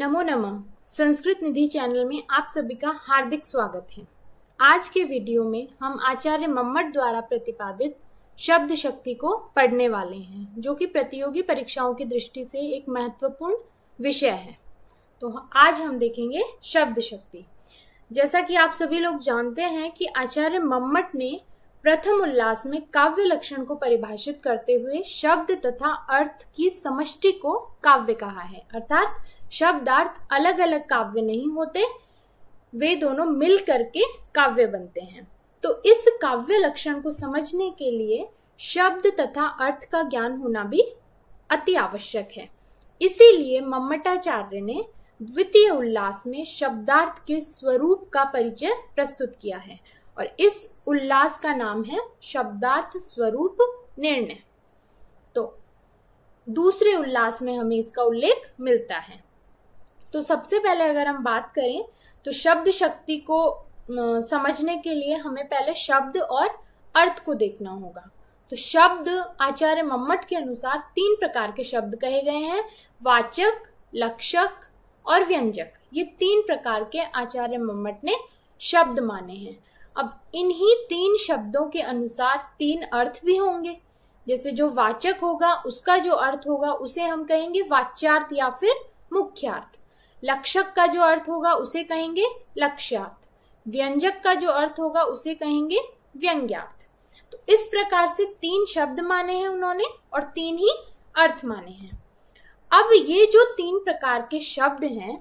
नमो नमः संस्कृत निधि चैनल में आप सभी का हार्दिक स्वागत है आज के वीडियो में हम आचार्य मम्मट द्वारा प्रतिपादित शब्द शक्ति को पढ़ने वाले हैं जो कि प्रतियोगी परीक्षाओं की दृष्टि से एक महत्वपूर्ण विषय है तो आज हम देखेंगे शब्द शक्ति जैसा कि आप सभी लोग जानते हैं कि आचार्य मम्मट ने प्रथम उल्लास में काव्य लक्षण को परिभाषित करते हुए शब्द तथा अर्थ की समष्टि को काव्य कहा है अर्थात शब्दार्थ अलग अलग काव्य नहीं होते वे दोनों मिल करके काव्य बनते हैं तो इस काव्य लक्षण को समझने के लिए शब्द तथा अर्थ का ज्ञान होना भी अति आवश्यक है इसीलिए मम्मटाचार्य ने द्वितीय उल्लास में शब्दार्थ के स्वरूप का परिचय प्रस्तुत किया है और इस उल्लास का नाम है शब्दार्थ स्वरूप निर्णय तो दूसरे उल्लास में हमें इसका उल्लेख मिलता है तो सबसे पहले अगर हम बात करें तो शब्द शक्ति को समझने के लिए हमें पहले शब्द और अर्थ को देखना होगा तो शब्द आचार्य मम्मट के अनुसार तीन प्रकार के शब्द कहे गए हैं वाचक लक्षक और व्यंजक ये तीन प्रकार के आचार्य मम्मट ने शब्द माने हैं अब इन्हीं तीन शब्दों के अनुसार तीन अर्थ भी होंगे जैसे जो वाचक होगा उसका जो अर्थ होगा उसे हम कहेंगे वाच्यार्थ या फिर मुख्यार्थ लक्षक का जो अर्थ होगा उसे कहेंगे लक्ष्यार्थ व्यंजक का जो अर्थ होगा उसे कहेंगे व्यंग्यार्थ तो इस प्रकार से तीन शब्द माने हैं उन्होंने और तीन ही अर्थ माने हैं अब ये जो तीन प्रकार के शब्द हैं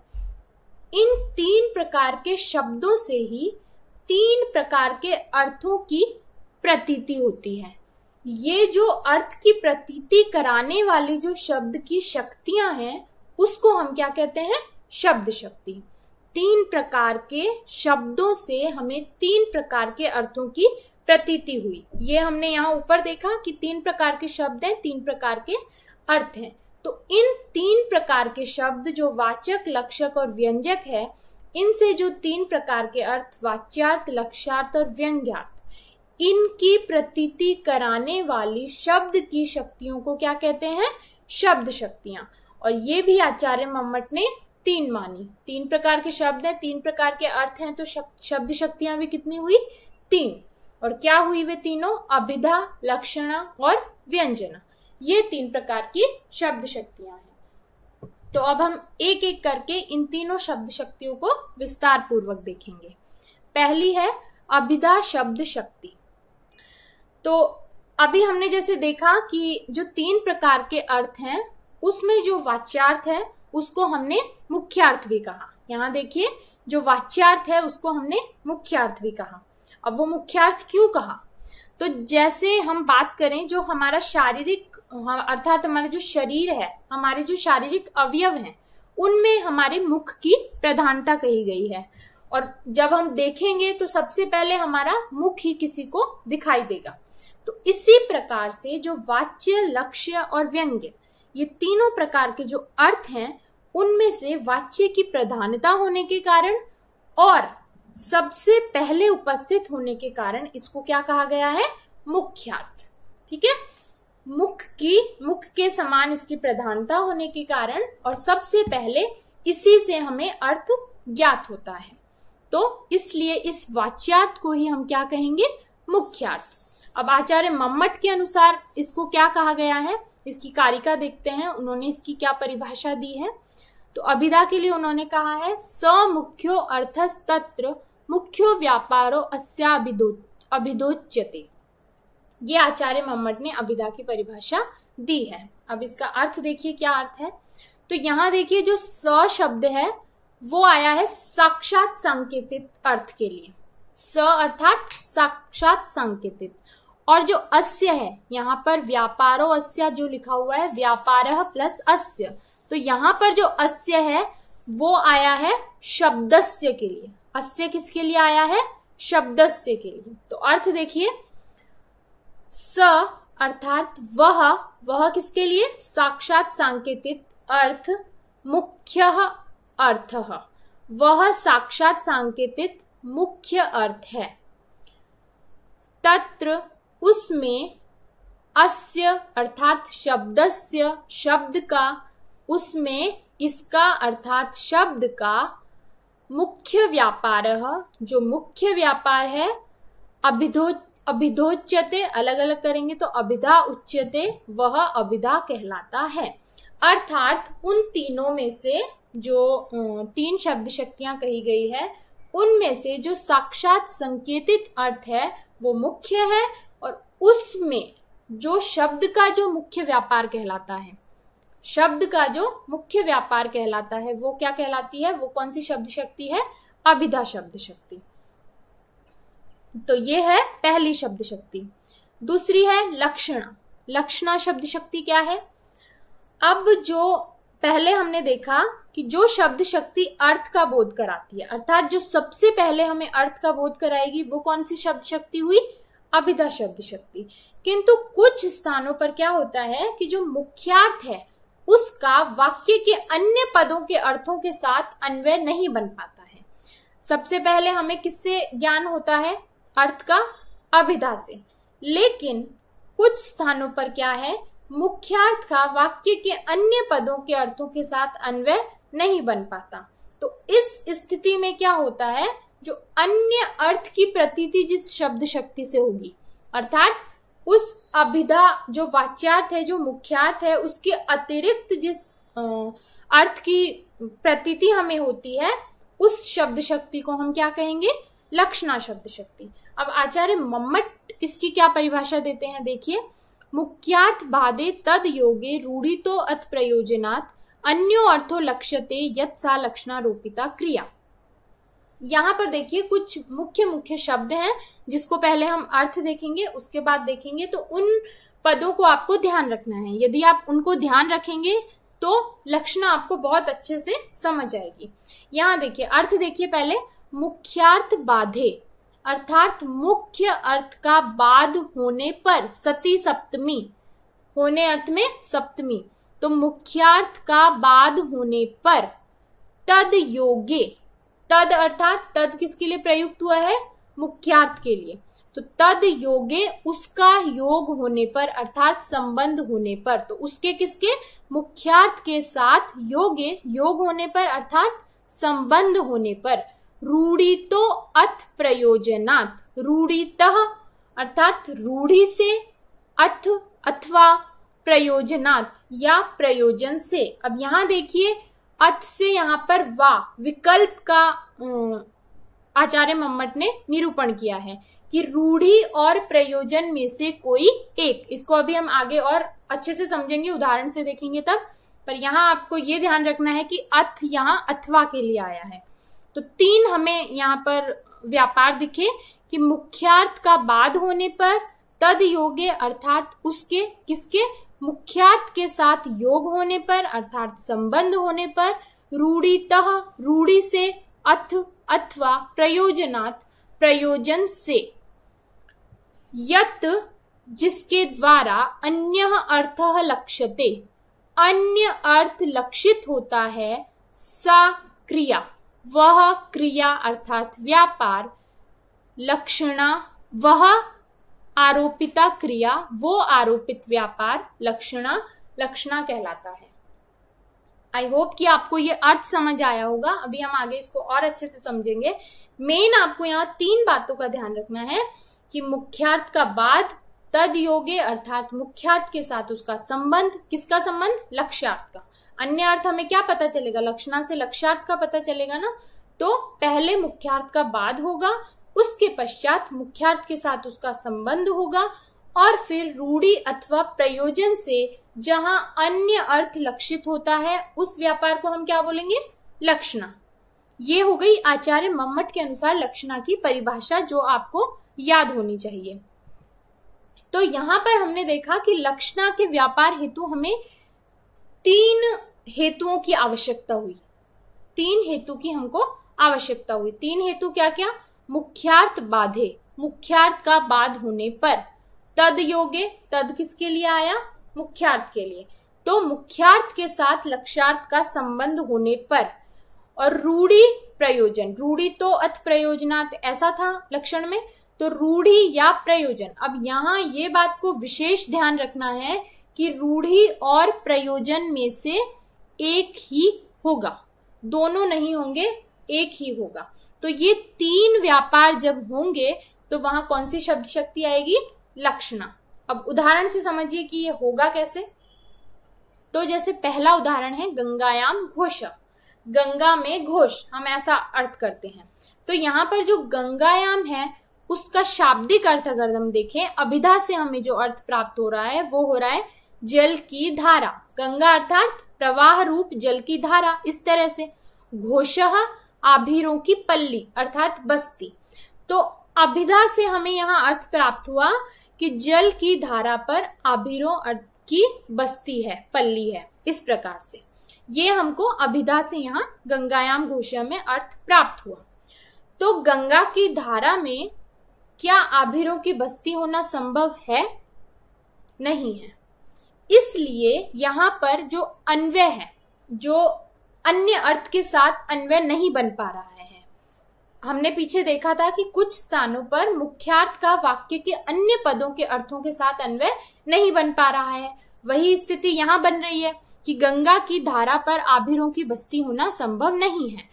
इन तीन प्रकार के शब्दों से ही तीन प्रकार के अर्थों की प्रतीति होती है ये जो अर्थ की प्रतीति कराने वाली जो शब्द की शक्तियां हैं उसको हम क्या कहते हैं शब्द शक्ति तीन प्रकार के शब्दों से हमें तीन प्रकार के अर्थों की प्रतीति हुई ये हमने यहाँ ऊपर देखा कि तीन प्रकार के शब्द हैं तीन प्रकार के अर्थ हैं तो इन तीन प्रकार के शब्द जो वाचक लक्षक और व्यंजक है इनसे जो तीन प्रकार के अर्थ वाच्यार्थ लक्ष्यार्थ और व्यंग्यार्थ इनकी प्रतीति कराने वाली शब्द की शक्तियों को क्या कहते हैं शब्द शक्तियां और ये भी आचार्य मम्मट ने तीन मानी तीन प्रकार के शब्द हैं तीन प्रकार के अर्थ हैं तो शब्द शक्तियां भी कितनी हुई तीन और क्या हुई वे तीनों अभिधा लक्षणा और व्यंजना ये तीन प्रकार की शब्द शक्तियां हैं तो अब हम एक एक करके इन तीनों शब्द शक्तियों को विस्तार पूर्वक देखेंगे पहली है अभिधा शब्द शक्ति तो अभी हमने जैसे देखा कि जो तीन प्रकार के अर्थ हैं उसमें जो वाच्यार्थ है उसको हमने मुख्यार्थ भी कहा यहाँ देखिए जो वाच्यार्थ है उसको हमने मुख्यार्थ भी कहा अब वो मुख्यार्थ क्यों कहा तो जैसे हम बात करें जो हमारा शारीरिक अर्थात हमारे जो शरीर है हमारे जो शारीरिक अवयव हैं उनमें हमारे मुख की प्रधानता कही गई है और जब हम देखेंगे तो सबसे पहले हमारा मुख ही किसी को दिखाई देगा तो इसी प्रकार से जो वाच्य लक्ष्य और व्यंग्य ये तीनों प्रकार के जो अर्थ हैं उनमें से वाच्य की प्रधानता होने के कारण और सबसे पहले उपस्थित होने के कारण इसको क्या कहा गया है मुख्यार्थ ठीक है मुख की मुख के समान इसकी प्रधानता होने के कारण और सबसे पहले इसी से हमें अर्थ ज्ञात होता है तो इसलिए इस वाच्यार्थ को ही हम क्या कहेंगे मुख्यार्थ अब आचार्य मम्मट के अनुसार इसको क्या कहा गया है इसकी कारिका देखते हैं उन्होंने इसकी क्या परिभाषा दी है तो अभिधा के लिए उन्होंने कहा है स मुख्यो अर्थस्तत्र मुख्यो व्यापारो अस्या अभिदोच्यते ये आचार्य मम्मट ने अभिधा की परिभाषा दी है अब इसका अर्थ देखिए क्या अर्थ है तो यहाँ देखिए जो स शब्द है वो आया है साक्षात संकेतित अर्थ के लिए स अर्थात साक्षात संकेतित और जो अस्य है यहाँ पर व्यापारो अस्य जो लिखा हुआ है व्यापार प्लस अस्य तो यहाँ पर जो अस्य है वो आया है शब्दस्य के लिए अस्य किसके लिए आया है शब्दस्य के लिए तो अर्थ देखिए स अर्थात वह वह किसके लिए साक्षात सांकेतित अर्थ मुख्य अर्थ वह साक्षात सांकेतित मुख्य अर्थ है तत्र उसमें अस्य अर्थात शब्दस्य शब्द का उसमें इसका अर्थात शब्द का मुख्य व्यापार जो मुख्य व्यापार है अभिधोत अभिधोच्यते अलग अलग करेंगे तो अभिधा उच्यते वह अभिधा कहलाता है अर्थात उन तीनों में से जो तीन शब्द शक्तियां कही गई है उनमें से जो साक्षात संकेतित अर्थ है वो मुख्य है और उसमें जो शब्द का जो मुख्य व्यापार कहलाता है शब्द का जो मुख्य व्यापार कहलाता है वो क्या कहलाती है वो कौन सी शब्द शक्ति है अभिधा शब्द शक्ति तो ये है पहली शब्द शक्ति दूसरी है लक्षणा लक्षणा शब्द शक्ति क्या है अब जो पहले हमने देखा कि जो शब्द शक्ति अर्थ का बोध कराती है अर्थात जो सबसे पहले हमें अर्थ का बोध कराएगी वो कौन सी शब्द शक्ति हुई अभिधा शब्द शक्ति किंतु कुछ स्थानों पर क्या होता है कि जो मुख्यार्थ है उसका वाक्य के अन्य पदों के अर्थों के साथ अन्वय नहीं बन पाता है सबसे पहले हमें किससे ज्ञान होता है अर्थ का अभिधा से लेकिन कुछ स्थानों पर क्या है मुख्यार्थ का वाक्य के अन्य पदों के अर्थों के साथ अन्वय नहीं बन पाता तो इस स्थिति में क्या होता है जो अन्य अर्थ की प्रतीति जिस शब्द शक्ति से होगी अर्थात उस अभिधा जो वाच्यार्थ है जो मुख्यार्थ है उसके अतिरिक्त जिस अर्थ की प्रतीति हमें होती है उस शब्द शक्ति को हम क्या कहेंगे लक्षणा शब्द शक्ति अब आचार्य मम्मट इसकी क्या परिभाषा देते हैं देखिए मुख्यार्थ बाधे तद योगे तो अथ प्रयोजनात् अन्यो अर्थो लक्ष्यते यत सा लक्षणारोपिता क्रिया यहाँ पर देखिए कुछ मुख्य मुख्य शब्द हैं जिसको पहले हम अर्थ देखेंगे उसके बाद देखेंगे तो उन पदों को आपको ध्यान रखना है यदि आप उनको ध्यान रखेंगे तो लक्षणा आपको बहुत अच्छे से समझ आएगी यहाँ देखिए अर्थ देखिए पहले मुख्यार्थ बाधे अर्थात मुख्य अर्थ का बाद होने पर सती सप्तमी होने अर्थ में सप्तमी तो मुख्यार्थ का बाद होने पर तद योगे तद अर्थात तद किसके लिए प्रयुक्त हुआ है मुख्यार्थ के लिए तो तद योगे उसका योग होने पर अर्थात संबंध होने पर तो उसके किसके मुख्यार्थ के साथ योगे योग होने पर अर्थात संबंध होने पर रूढ़ितो अथ प्रयोजनात् रूढ़ीत अर्थात रूढ़ी से अथ अथवा प्रयोजनात् या प्रयोजन से अब यहाँ देखिए अथ से यहाँ पर वा विकल्प का आचार्य मम्मट ने निरूपण किया है कि रूढ़ी और प्रयोजन में से कोई एक इसको अभी हम आगे और अच्छे से समझेंगे उदाहरण से देखेंगे तब पर यहाँ आपको ये ध्यान रखना है कि अथ यहाँ अथवा के लिए आया है तो तीन हमें यहाँ पर व्यापार दिखे कि मुख्यार्थ का बाद होने पर तद योगे अर्थात उसके किसके मुख्यार्थ के साथ योग होने पर अर्थात संबंध होने पर रूढ़ीतः रूढ़ी से अथ अथवा प्रयोजनात् प्रयोजन से यत जिसके द्वारा अन्य अर्थ लक्ष्यते अन्य अर्थ लक्षित होता है सा क्रिया वह क्रिया अर्थात व्यापार लक्षणा वह आरोपिता क्रिया वो आरोपित व्यापार लक्षणा लक्षणा कहलाता है आई होप कि आपको ये अर्थ समझ आया होगा अभी हम आगे इसको और अच्छे से समझेंगे मेन आपको यहाँ तीन बातों का ध्यान रखना है कि मुख्यार्थ का बाद तद योगे अर्थात मुख्यार्थ के साथ उसका संबंध किसका संबंध लक्ष्यार्थ का अन्य अर्थ हमें क्या पता चलेगा लक्षणा से लक्ष्यार्थ का पता चलेगा ना तो पहले मुख्यार्थ का बाद होगा उसके पश्चात मुख्यार्थ के साथ उसका संबंध होगा और फिर रूढ़ी अथवा प्रयोजन से जहां अन्य अर्थ लक्षित होता है उस व्यापार को हम क्या बोलेंगे लक्षणा ये हो गई आचार्य मम्मट के अनुसार लक्षणा की परिभाषा जो आपको याद होनी चाहिए तो यहां पर हमने देखा कि लक्षणा के व्यापार हेतु हमें तीन हेतुओं की आवश्यकता हुई तीन हेतु की हमको आवश्यकता हुई तीन हेतु क्या क्या मुख्यार्थ बाधे मुख्यार्थ का बाध होने पर तद योगे तद किसके लिए आया मुख्यार्थ के लिए तो मुख्यार्थ के साथ लक्ष्यार्थ का संबंध होने पर और रूढ़ी प्रयोजन रूढ़ी तो अथ प्रयोजना ऐसा था लक्षण में तो रूढ़ी या प्रयोजन अब यहाँ ये बात को विशेष ध्यान रखना है कि रूढ़ी और प्रयोजन में से एक ही होगा दोनों नहीं होंगे एक ही होगा तो ये तीन व्यापार जब होंगे तो वहां कौन सी शब्द शक्ति आएगी लक्षणा अब उदाहरण से समझिए कि ये होगा कैसे तो जैसे पहला उदाहरण है गंगायाम घोष गंगा में घोष हम ऐसा अर्थ करते हैं तो यहाँ पर जो गंगायाम है उसका शाब्दिक अर्थ अगर हम देखें अभिधा से हमें जो अर्थ प्राप्त हो रहा है वो हो रहा है जल की धारा गंगा अर्थात प्रवाह रूप जल की धारा इस तरह से घोष आभिरों की पल्ली अर्थात बस्ती तो अभिधा से हमें यहाँ अर्थ प्राप्त हुआ कि जल की धारा पर आभिरों की बस्ती है पल्ली है इस प्रकार से ये हमको अभिधा से यहाँ गंगायाम घोषा में अर्थ प्राप्त हुआ तो गंगा की धारा में क्या आभिरों की बस्ती होना संभव है नहीं है इसलिए यहाँ पर जो अन्वय है जो अन्य अर्थ के साथ अन्वय नहीं बन पा रहा है हमने पीछे देखा था कि कुछ स्थानों पर मुख्यार्थ का वाक्य के अन्य पदों के अर्थों के साथ अन्वय नहीं बन पा रहा है वही स्थिति यहाँ बन रही है कि गंगा की धारा पर आभिरों की बस्ती होना संभव नहीं है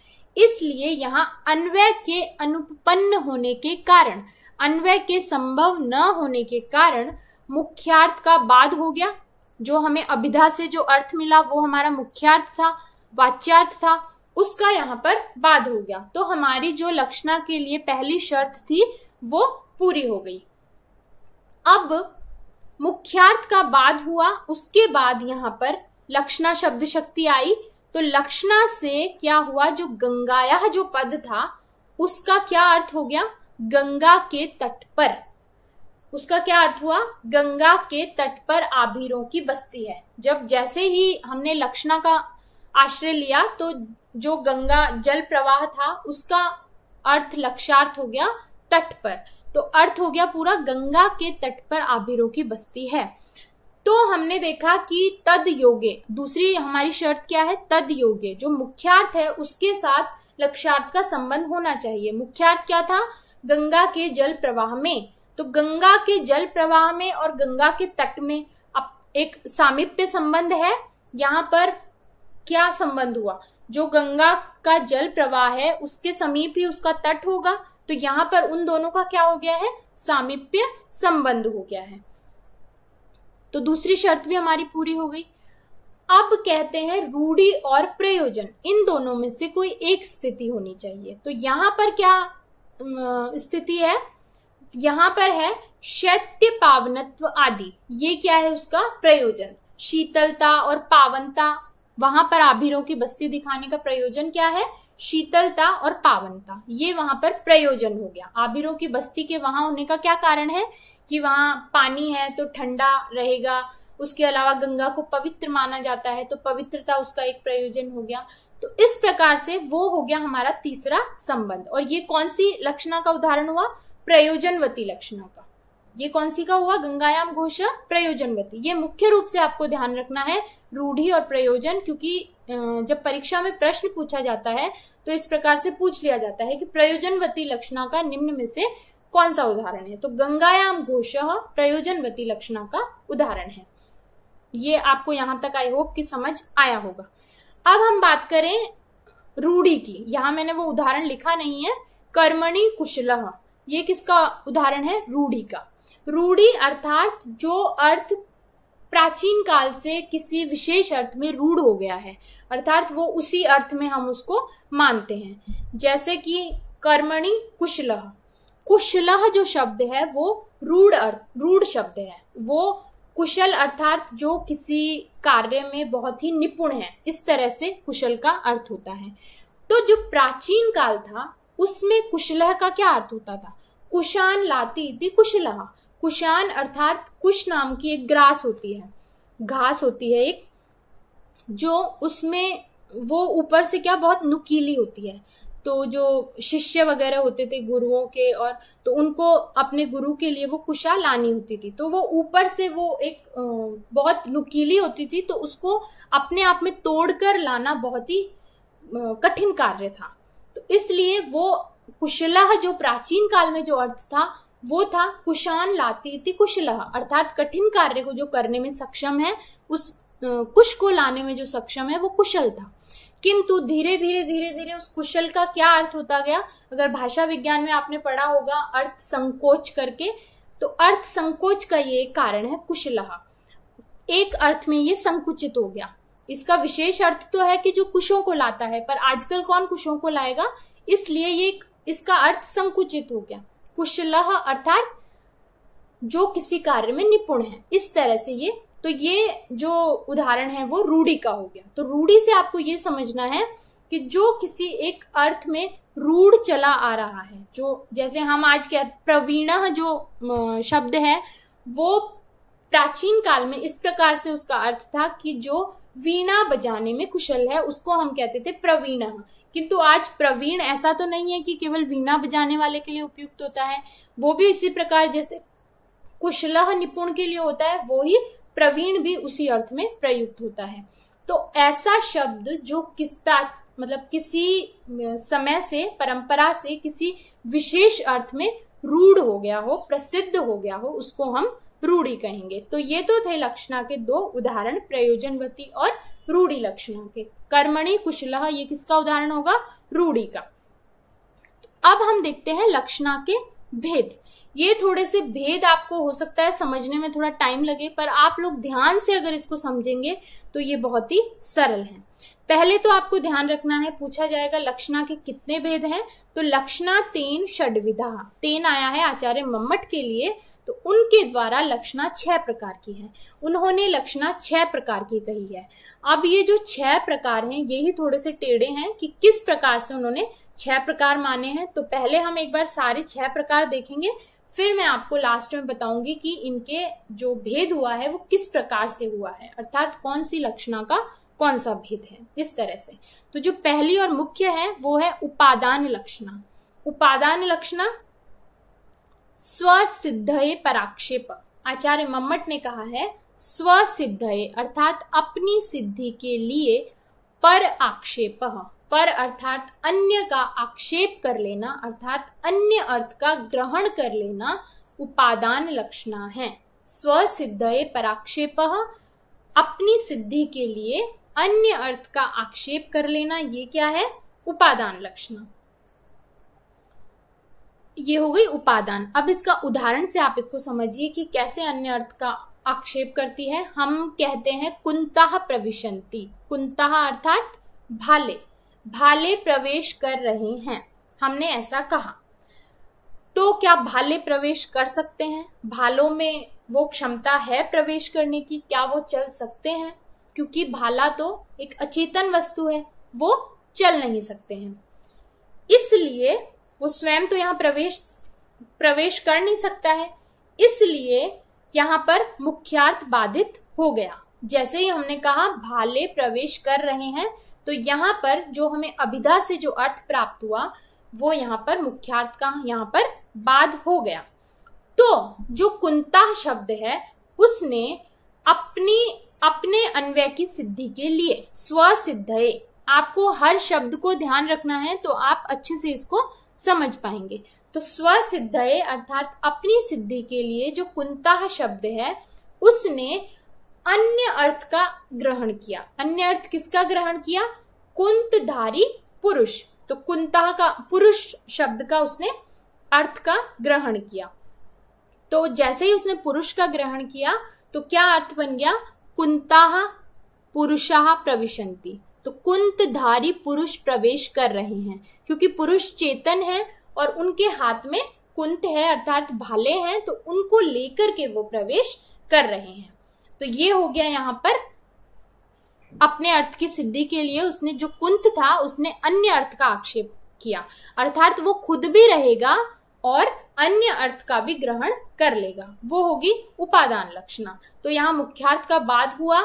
इसलिए यहाँ अन्वय के अनुपन्न होने के कारण अन्वय के संभव न होने के कारण मुख्यार्थ का बाद हो गया जो हमें अभिधा से जो अर्थ मिला वो हमारा मुख्यार्थ था वाच्यार्थ था उसका यहाँ पर बाद हो गया तो हमारी जो लक्षणा के लिए पहली शर्त थी वो पूरी हो गई अब मुख्यार्थ का बाद हुआ उसके बाद यहाँ पर लक्षणा शब्द शक्ति आई तो लक्षणा से क्या हुआ जो गंगाया जो पद था उसका क्या अर्थ हो गया गंगा के तट पर उसका क्या अर्थ हुआ गंगा के तट पर आभीरों की बस्ती है जब जैसे ही हमने लक्षणा का आश्रय लिया तो जो गंगा जल प्रवाह था उसका अर्थ लक्षार्थ हो गया तट पर तो अर्थ हो गया पूरा गंगा के तट पर आबिरों की बस्ती है तो हमने देखा कि तद योगे दूसरी हमारी शर्त क्या है तद योगे जो मुख्यार्थ है उसके साथ लक्षार्थ का संबंध होना चाहिए मुख्यार्थ क्या था गंगा के जल प्रवाह में तो गंगा के जल प्रवाह में और गंगा के तट में अब एक सामिप्य संबंध है यहाँ पर क्या संबंध हुआ जो गंगा का जल प्रवाह है उसके समीप ही उसका तट होगा तो यहाँ पर उन दोनों का क्या हो गया है सामिप्य संबंध हो गया है तो दूसरी शर्त भी हमारी पूरी हो गई अब कहते हैं रूढ़ी और प्रयोजन इन दोनों में से कोई एक स्थिति होनी चाहिए तो यहां पर क्या स्थिति है यहाँ पर है शैत्य पावनत्व आदि ये क्या है उसका प्रयोजन शीतलता और पावनता वहां पर आभिरों की बस्ती दिखाने का प्रयोजन क्या है शीतलता और पावनता ये वहां पर प्रयोजन हो गया आबिरों की बस्ती के वहां होने का क्या कारण है कि वहां पानी है तो ठंडा रहेगा उसके अलावा गंगा को पवित्र माना जाता है तो पवित्रता उसका एक प्रयोजन हो गया तो इस प्रकार से वो हो गया हमारा तीसरा संबंध और ये कौन सी लक्षणा का उदाहरण हुआ प्रयोजनवती लक्षणों का ये कौन सी का हुआ गंगायाम घोष प्रयोजनवती ये मुख्य रूप से आपको ध्यान रखना है रूढ़ी और प्रयोजन क्योंकि जब परीक्षा में प्रश्न पूछा जाता है तो इस प्रकार से पूछ लिया जाता है कि प्रयोजनवती लक्षणा का निम्न में से कौन सा उदाहरण है तो गंगायाम घोष प्रयोजनवती लक्षणा का उदाहरण है ये आपको यहाँ तक आई होप कि समझ आया होगा अब हम बात करें रूढ़ी की यहां मैंने वो उदाहरण लिखा नहीं है कर्मणी कुशल ये किसका उदाहरण है रूढ़ी का रूढ़ी अर्थात जो अर्थ प्राचीन काल से किसी विशेष अर्थ में रूढ़ हो गया है अर्थात वो उसी अर्थ में हम उसको मानते हैं जैसे कि कर्मणि कुशलह कुशलह जो शब्द है वो रूढ़ अर्थ रूढ़ शब्द है वो कुशल अर्थात जो किसी कार्य में बहुत ही निपुण है इस तरह से कुशल का अर्थ होता है तो जो प्राचीन काल था उसमें कुशलह का क्या अर्थ होता था कुशान लाती थी कुशला कुशान अर्थात कुश नाम की एक ग्रास होती है घास होती है एक जो उसमें वो ऊपर से क्या बहुत नुकीली होती है तो जो शिष्य वगैरह होते थे गुरुओं के और तो उनको अपने गुरु के लिए वो कुशा लानी होती थी तो वो ऊपर से वो एक बहुत नुकीली होती थी तो उसको अपने आप में तोड़कर लाना बहुत ही कठिन कार्य था तो इसलिए वो कुशलह जो प्राचीन काल में जो अर्थ था वो था कुशान लाती थी कुशलह अर्थात कठिन कार्य को जो करने में सक्षम है उस कुश को लाने में जो सक्षम है वो कुशल था किंतु धीरे धीरे धीरे धीरे उस कुशल का क्या अर्थ होता गया अगर भाषा विज्ञान में आपने पढ़ा होगा अर्थ संकोच करके तो अर्थ संकोच का ये एक कारण है कुशलह एक अर्थ में ये संकुचित हो गया इसका विशेष अर्थ तो है कि जो कुशों को लाता है पर आजकल कौन कुशों को लाएगा इसलिए ये एक इसका अर्थ संकुचित हो गया कुशल अर्थात जो किसी कार्य में निपुण है इस तरह से ये तो ये जो उदाहरण है वो रूढ़ी का हो गया तो रूढ़ी से आपको ये समझना है कि जो किसी एक अर्थ में रूढ़ चला आ रहा है जो जैसे हम आज के प्रवीण जो शब्द है वो प्राचीन काल में इस प्रकार से उसका अर्थ था कि जो वीणा बजाने में कुशल है उसको हम कहते थे प्रवीण किंतु आज प्रवीण ऐसा तो नहीं है कि केवल वीणा बजाने वाले के लिए उपयुक्त होता है वो भी इसी प्रकार जैसे कुशल निपुण के लिए होता है वो ही प्रवीण भी उसी अर्थ में प्रयुक्त होता है तो ऐसा शब्द जो किसता मतलब किसी समय से परंपरा से किसी विशेष अर्थ में रूढ़ हो गया हो प्रसिद्ध हो गया हो उसको हम रूढ़ी कहेंगे तो ये तो थे लक्षणा के दो उदाहरण प्रयोजनवती और रूढ़ी लक्षणा के कर्मणी कुशल ये किसका उदाहरण होगा रूढ़ी का तो अब हम देखते हैं लक्षणा के भेद ये थोड़े से भेद आपको हो सकता है समझने में थोड़ा टाइम लगे पर आप लोग ध्यान से अगर इसको समझेंगे तो ये बहुत ही सरल है पहले तो आपको ध्यान रखना है पूछा जाएगा लक्षणा के कितने भेद हैं तो लक्षणा तेन षडविधा तेन आया है आचार्य मम्मट के लिए तो उनके द्वारा लक्षणा छह प्रकार की है उन्होंने लक्षणा छह प्रकार की कही है अब ये जो छह प्रकार हैं ये ही थोड़े से टेढ़े हैं कि किस प्रकार से उन्होंने छह प्रकार माने हैं तो पहले हम एक बार सारे छह प्रकार देखेंगे फिर मैं आपको लास्ट में बताऊंगी कि इनके जो भेद हुआ है वो किस प्रकार से हुआ है अर्थात कौन सी लक्षणा का कौन सा भेद है इस तरह से तो जो पहली और मुख्य है वो है उपादान लक्षणा उपादान लक्षणा स्वसिद्धये पराक्षेप आचार्य मम्मट ने कहा है स्वसिद्धये अर्थात अपनी सिद्धि के लिए पर आक्षेप पर अर्थात अन्य का आक्षेप कर लेना अर्थात अन्य अर्थ का ग्रहण कर लेना उपादान लक्षणा है स्वसिद्धये पराक्षेप अपनी सिद्धि के लिए अन्य अर्थ का आक्षेप कर लेना ये क्या है उपादान लक्षण ये हो गई उपादान अब इसका उदाहरण से आप इसको समझिए कि कैसे अन्य अर्थ का आक्षेप करती है हम कहते हैं कुंता प्रविशंती कुंता अर्थात भाले भाले प्रवेश कर रहे हैं हमने ऐसा कहा तो क्या भाले प्रवेश कर सकते हैं भालों में वो क्षमता है प्रवेश करने की क्या वो चल सकते हैं क्योंकि भाला तो एक अचेतन वस्तु है वो चल नहीं सकते हैं इसलिए वो स्वयं तो यहाँ प्रवेश प्रवेश कर नहीं सकता है इसलिए यहाँ पर मुख्यार्थ बाधित हो गया जैसे ही हमने कहा भाले प्रवेश कर रहे हैं तो यहाँ पर जो हमें अभिधा से जो अर्थ प्राप्त हुआ वो यहाँ पर मुख्यार्थ का यहाँ पर बाध हो गया तो जो कुंता शब्द है उसने अपनी अपने अन्वय की सिद्धि के लिए स्व आपको हर शब्द को ध्यान रखना है तो आप अच्छे से इसको समझ पाएंगे तो स्व अर्थात अपनी सिद्धि के लिए जो कुंता शब्द है उसने अन्य अर्थ का ग्रहण किया अन्य अर्थ किसका ग्रहण किया कुंतधारी पुरुष तो कुंता का पुरुष शब्द का उसने अर्थ का ग्रहण किया तो जैसे ही उसने पुरुष का ग्रहण किया तो क्या अर्थ बन गया कुंता पुरुषाह प्रविशंति तो कुंतधारी पुरुष प्रवेश कर रहे हैं क्योंकि पुरुष चेतन है और उनके हाथ में कुंत है अर्थात भाले हैं तो उनको लेकर के वो प्रवेश कर रहे हैं तो ये हो गया यहाँ पर अपने अर्थ की सिद्धि के लिए उसने जो कुंत था उसने अन्य अर्थ का आक्षेप किया अर्थात वो खुद भी रहेगा और अन्य अर्थ का भी ग्रहण कर लेगा वो होगी उपादान लक्षणा तो यहाँ मुख्यार्थ का बाद हुआ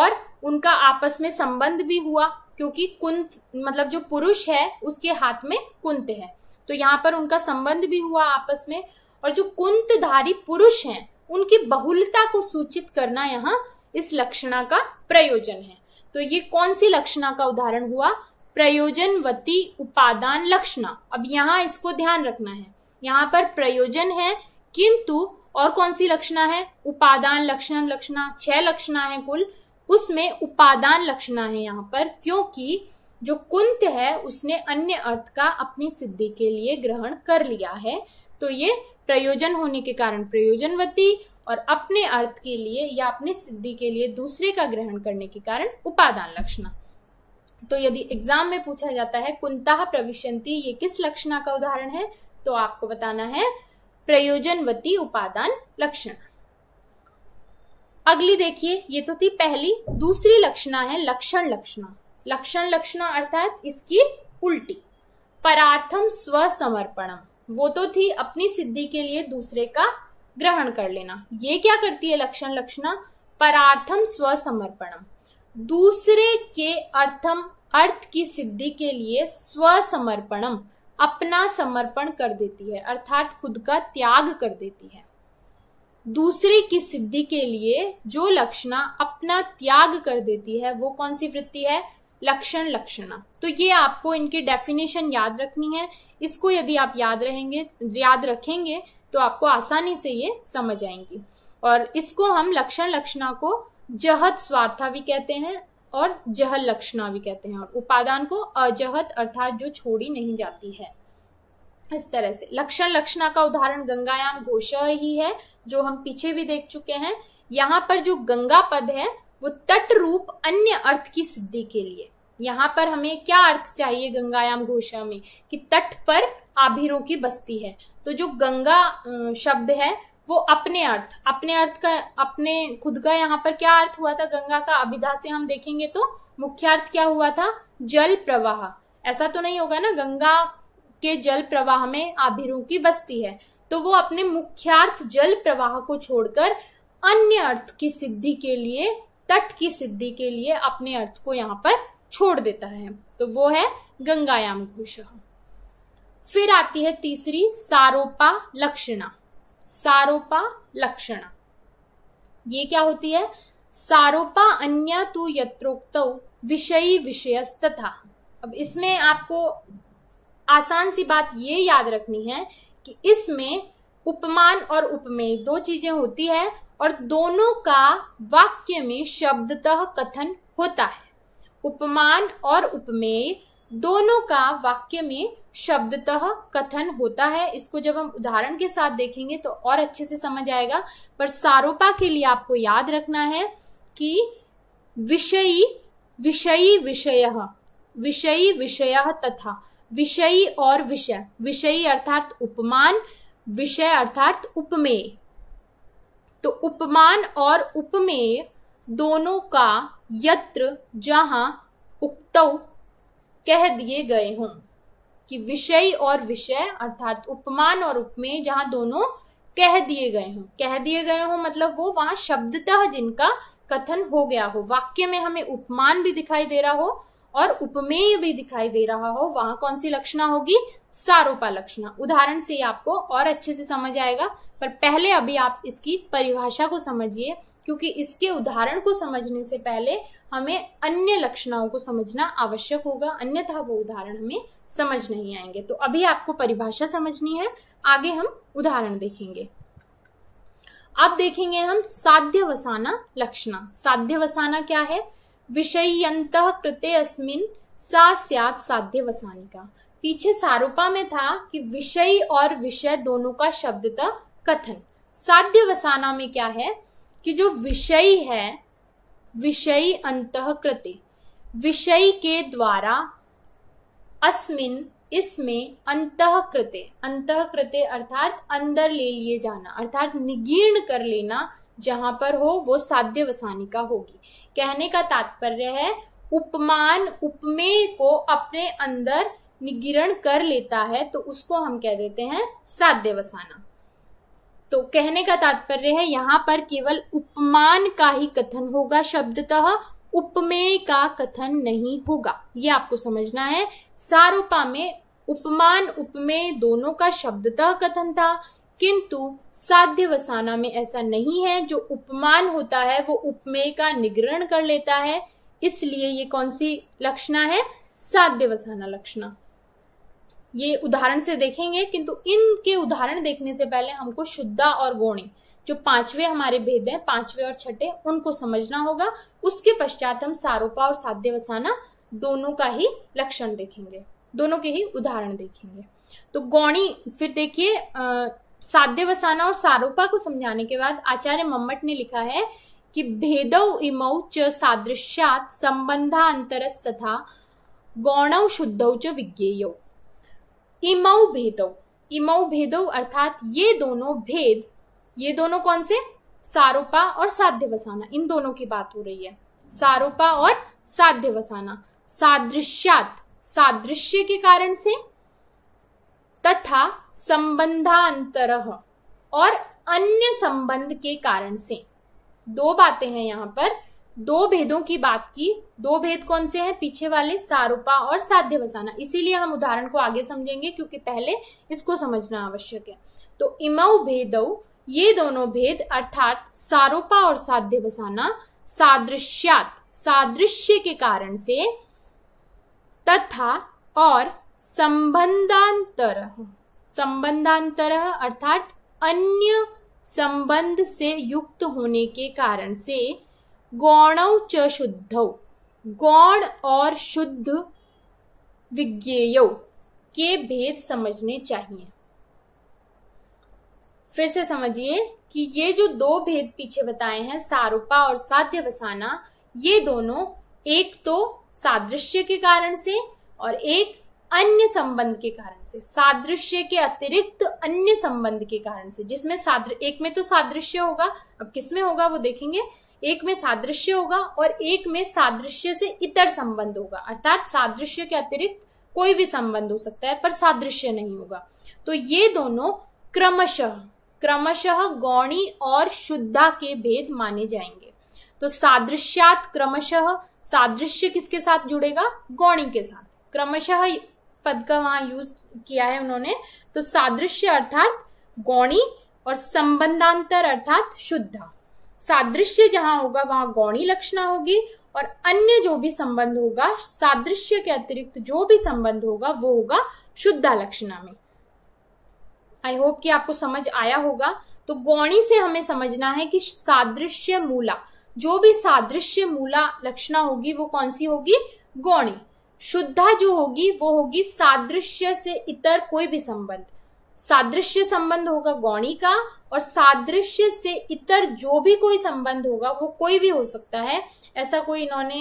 और उनका आपस में संबंध भी हुआ क्योंकि कुंत मतलब जो पुरुष है उसके हाथ में कुंत है तो यहाँ पर उनका संबंध भी हुआ आपस में और जो कुंतधारी पुरुष हैं उनकी बहुलता को सूचित करना यहाँ इस लक्षणा का प्रयोजन है तो ये कौन सी लक्षणा का उदाहरण हुआ प्रयोजनवती उपादान लक्षणा अब यहाँ इसको ध्यान रखना है यहाँ पर प्रयोजन है किंतु और कौन सी लक्षणा है उपादान लक्षण लक्षणा छह लक्षणा है कुल उसमें उपादान लक्षणा है यहाँ पर क्योंकि जो कुंत है उसने अन्य अर्थ का अपनी सिद्धि के लिए ग्रहण कर लिया है तो ये प्रयोजन होने के कारण प्रयोजनवती और अपने अर्थ के लिए या अपने सिद्धि के लिए दूसरे का ग्रहण करने के कारण उपादान लक्षणा तो यदि एग्जाम में पूछा जाता है कुंता प्रविशंति ये किस लक्षणा का उदाहरण है तो आपको बताना है प्रयोजनवती उपादान लक्षण अगली देखिए ये तो थी पहली दूसरी लक्षणा है लक्षण लक्षणा लक्षण लक्षणा अर्थात इसकी उल्टी परार्थम स्व समर्पणम वो तो थी अपनी सिद्धि के लिए दूसरे का ग्रहण कर लेना ये क्या करती है लक्षण लक्षणा परार्थम स्व समर्पणम दूसरे के अर्थम अर्थ की सिद्धि के लिए स्व समर्पणम अपना समर्पण कर देती है अर्थात खुद का त्याग कर देती है दूसरे की सिद्धि के लिए जो लक्षणा अपना त्याग कर देती है वो कौन सी वृत्ति है लक्षण लक्षणा तो ये आपको इनकी डेफिनेशन याद रखनी है इसको यदि आप याद रहेंगे याद रखेंगे तो आपको आसानी से ये समझ आएंगी और इसको हम लक्षण लक्षणा को जहत स्वार्था भी कहते हैं और जहल लक्षणा भी कहते हैं और उपादान को अजहत अर्थात जो छोड़ी नहीं जाती है इस तरह से लक्षण लक्षणा का उदाहरण गंगायाम घोषा ही है जो हम पीछे भी देख चुके हैं यहाँ पर जो गंगा पद है वो तट रूप अन्य अर्थ की सिद्धि के लिए यहाँ पर हमें क्या अर्थ चाहिए गंगायाम घोषा में कि तट पर आभिरों की बस्ती है तो जो गंगा शब्द है वो अपने अर्थ अपने अर्थ का अपने खुद का यहाँ पर क्या अर्थ हुआ था गंगा का अभिधा से हम देखेंगे तो मुख्य अर्थ क्या हुआ था जल प्रवाह ऐसा तो नहीं होगा ना गंगा के जल प्रवाह में आभिरू की बस्ती है तो वो अपने मुख्यार्थ जल प्रवाह को छोड़कर अन्य अर्थ की सिद्धि के लिए तट की सिद्धि के लिए अपने अर्थ को यहाँ पर छोड़ देता है तो वो है गंगायाम घोष फिर आती है तीसरी सारोपा लक्षणा सारोपा लक्षण ये क्या होती है सारोपा अन्य तु यत्रोक्त विषयी विषयस्त था अब इसमें आपको आसान सी बात ये याद रखनी है कि इसमें उपमान और उपमेय दो चीजें होती है और दोनों का वाक्य में शब्दतः कथन होता है उपमान और उपमेय दोनों का वाक्य में शब्दतः कथन होता है इसको जब हम उदाहरण के साथ देखेंगे तो और अच्छे से समझ आएगा पर सारोपा के लिए आपको याद रखना है कि विषयी विषयी विषय विषयी विषय तथा विषयी और विषय विषयी अर्थात उपमान विषय अर्थात उपमेय तो उपमान और उपमेय दोनों का यत्र जहां उक्त कह दिए गए हों कि विषय और विषय अर्थात उपमान और उपमेय जहां दोनों कह दिए गए हों कह दिए गए हों मतलब वो वहां शब्दतः जिनका कथन हो गया हो वाक्य में हमें उपमान भी दिखाई दे रहा हो और उपमेय भी दिखाई दे रहा हो वहां कौन सी लक्षणा होगी सारूपा लक्षणा उदाहरण से आपको और अच्छे से समझ आएगा पर पहले अभी आप इसकी परिभाषा को समझिए क्योंकि इसके उदाहरण को समझने से पहले हमें अन्य लक्षणाओं को समझना आवश्यक होगा अन्यथा वो उदाहरण हमें समझ नहीं आएंगे तो अभी आपको परिभाषा समझनी है आगे हम उदाहरण देखेंगे अब देखेंगे हम साध्यवसाना लक्षणा साध्यवसाना क्या है विषयंत कृत्य अस्मिन साध्य वसानी का पीछे सारूपा में था कि विषय और विषय दोनों का था कथन साध्य वसाना में क्या है कि जो विषय है विषयी अंतकृते विषय के द्वारा अस्मिन इसमें अंतकृते अंतकृते अर्थात अंदर ले लिए जाना अर्थात निगीर्ण कर लेना जहां पर हो वो साध्य वसानी का होगी कहने का तात्पर्य है उपमान उपमेय को अपने अंदर निगिरण कर लेता है तो उसको हम कह देते हैं साध्य वसाना तो कहने का तात्पर्य है यहाँ पर केवल उपमान का ही कथन होगा शब्दतः उपमेय का कथन नहीं होगा ये आपको समझना है सारोपा में उपमान उपमेय दोनों का शब्दतः कथन था किंतु साध्यवसाना में ऐसा नहीं है जो उपमान होता है वो उपमेय का निग्रहण कर लेता है इसलिए ये कौन सी लक्षणा है साध्यवसाना लक्षणा ये उदाहरण से देखेंगे किंतु इनके उदाहरण देखने से पहले हमको शुद्धा और गौणी जो पांचवे हमारे भेद हैं पांचवे और छठे उनको समझना होगा उसके पश्चात हम सारोपा और साध्य वसाना दोनों का ही लक्षण देखेंगे दोनों के ही उदाहरण देखेंगे तो गौणी फिर देखिए साध्य वसाना और सारोपा को समझाने के बाद आचार्य मम्मट ने लिखा है कि भेदौ इम च सादृश्यात संबंधा अंतरस तथा गौण शुद्धौ च विज्ञेयौ इमौ भेदो इमौ भेदो अर्थात ये दोनों भेद ये दोनों कौन से सारोपा और साध्य वसाना इन दोनों की बात हो रही है सारोपा और साध्य वसाना सादृश्यात सादृश्य के कारण से तथा संबंधांतर और अन्य संबंध के कारण से दो बातें हैं यहां पर दो भेदों की बात की दो भेद कौन से हैं पीछे वाले सारूपा और साध्य बसाना इसीलिए हम उदाहरण को आगे समझेंगे क्योंकि पहले इसको समझना आवश्यक है तो इमऊ भेद ये दोनों भेद अर्थात सारूपा और साध्य बसाना सादृश्यात सादृश्य के कारण से तथा और संबंधांतर संबंधांतर अर्थात अन्य संबंध से युक्त होने के कारण से गौण च शुद्ध गौण और शुद्ध विज्ञेय के भेद समझने चाहिए फिर से समझिए कि ये जो दो भेद पीछे बताए हैं सारूपा और साध्यवसाना ये दोनों एक तो सादृश्य के कारण से और एक अन्य संबंध के कारण से सादृश्य के अतिरिक्त अन्य संबंध के कारण से जिसमें सादृ एक में तो सादृश्य होगा अब किसमें होगा वो देखेंगे एक में सादृश्य होगा और एक में सादृश्य से इतर संबंध होगा अर्थात सादृश्य के अतिरिक्त कोई भी संबंध हो सकता है पर सादृश्य नहीं होगा तो ये दोनों क्रमशः क्रमशः गौणी और शुद्धा के भेद माने जाएंगे तो सादृश्यात क्रमशः सादृश्य किसके साथ जुड़ेगा गौणी के साथ क्रमशः पद का वहां यूज किया है उन्होंने तो सादृश्य अर्थात गौणी और संबंधांतर अर्थात शुद्धा सादृश्य जहां होगा वहां गौणी लक्षणा होगी और अन्य जो भी संबंध होगा सादृश्य के अतिरिक्त जो भी संबंध होगा वो होगा शुद्धा लक्षणा में आई होप कि आपको समझ आया होगा तो गौणी से हमें समझना है कि सादृश्य मूला जो भी सादृश्य मूला लक्षणा होगी वो कौन सी होगी गौणी शुद्धा जो होगी वो होगी सादृश्य से इतर कोई भी संबंध सादृश्य संबंध होगा गौणी का और सादृश्य से इतर जो भी कोई संबंध होगा वो कोई भी हो सकता है ऐसा कोई इन्होंने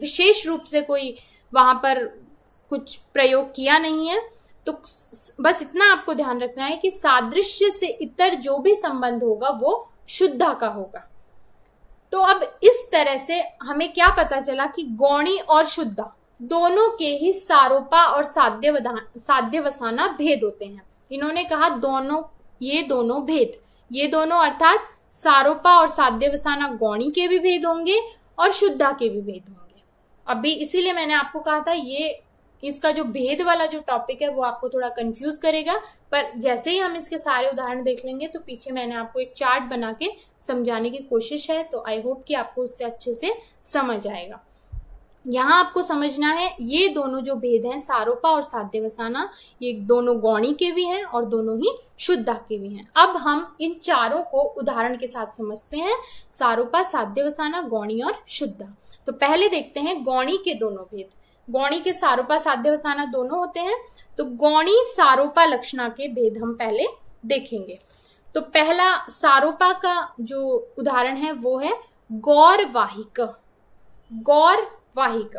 विशेष रूप से कोई वहां पर कुछ प्रयोग किया नहीं है तो बस इतना आपको ध्यान रखना है कि सादृश्य से इतर जो भी संबंध होगा वो शुद्धा का होगा तो अब इस तरह से हमें क्या पता चला कि गौणी और शुद्धा दोनों के ही सारोपा और साध्य साध्य वसाना भेद होते हैं इन्होंने कहा दोनों ये दोनों भेद ये दोनों अर्थात सारोपा और साध्यवसाना गौणी के भी भेद होंगे और शुद्धा के भी भेद होंगे अभी इसीलिए मैंने आपको कहा था ये इसका जो भेद वाला जो टॉपिक है वो आपको थोड़ा कंफ्यूज करेगा पर जैसे ही हम इसके सारे उदाहरण देख लेंगे तो पीछे मैंने आपको एक चार्ट बना के समझाने की कोशिश है तो आई होप कि आपको उससे अच्छे से समझ आएगा यहाँ आपको समझना है ये दोनों जो भेद हैं सारोपा और साध्यवसाना ये दोनों गौणी के भी हैं और दोनों ही शुद्धा के भी हैं अब हम इन चारों को उदाहरण के साथ समझते हैं सारोपा साध्यवसाना गौणी और शुद्धा तो पहले देखते हैं गौणी के दोनों भेद गौणी के सारोपा साध्यवसाना दोनों होते हैं तो गौणी सारोपा लक्षणा के भेद हम पहले देखेंगे तो पहला सारोपा का जो उदाहरण है वो है गौरवाहिक गौर वाहिक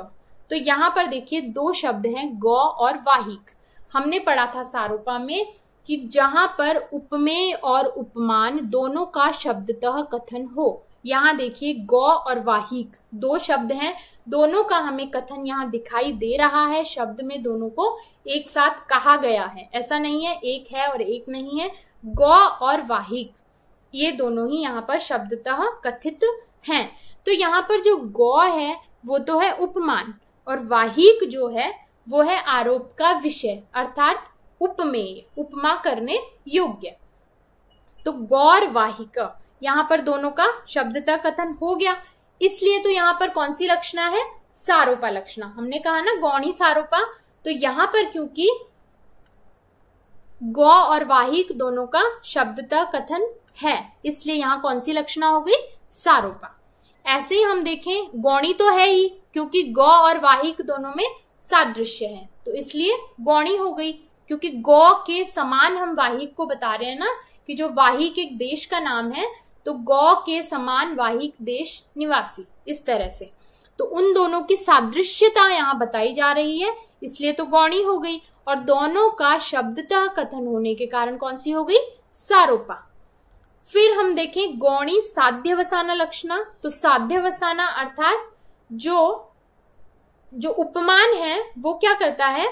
तो यहाँ पर देखिए दो शब्द हैं गौ और वाहिक हमने पढ़ा था सारोपा में कि जहां पर उपमेय और उपमान दोनों का शब्दतः कथन हो यहाँ देखिए गौ और वाहिक दो शब्द हैं दोनों का हमें कथन यहाँ दिखाई दे रहा है शब्द में दोनों को एक साथ कहा गया है ऐसा नहीं है एक है और एक नहीं है गौ और वाहिक ये दोनों ही यहाँ पर शब्दतः कथित हैं तो यहाँ पर जो गौ है वो तो है उपमान और वाहिक जो है वो है आरोप का विषय अर्थात उपमेय उपमा करने योग्य तो गौर वाहिक यहाँ पर दोनों का शब्दता कथन हो गया इसलिए तो यहाँ पर कौन सी लक्षणा है सारोपा लक्षणा हमने कहा ना गौणी सारोपा तो यहाँ पर क्योंकि गौ और वाहिक दोनों का शब्दता कथन है इसलिए यहाँ कौन सी लक्षणा हो गई सारोपा ऐसे ही हम देखें गौणी तो है ही क्योंकि गौ और वाहिक दोनों में सादृश्य है तो इसलिए गौणी हो गई क्योंकि गौ के समान हम वाहिक को बता रहे हैं ना कि जो वाहिक एक देश का नाम है तो गौ के समान वाहिक देश निवासी इस तरह से तो उन दोनों की सादृश्यता यहाँ बताई जा रही है इसलिए तो गौणी हो गई और दोनों का शब्दतः कथन होने के कारण कौन सी हो गई सारोपा फिर हम देखें गौणी साध्यवसाना लक्षणा तो साध्यवसाना अर्थात जो जो उपमान है वो क्या करता है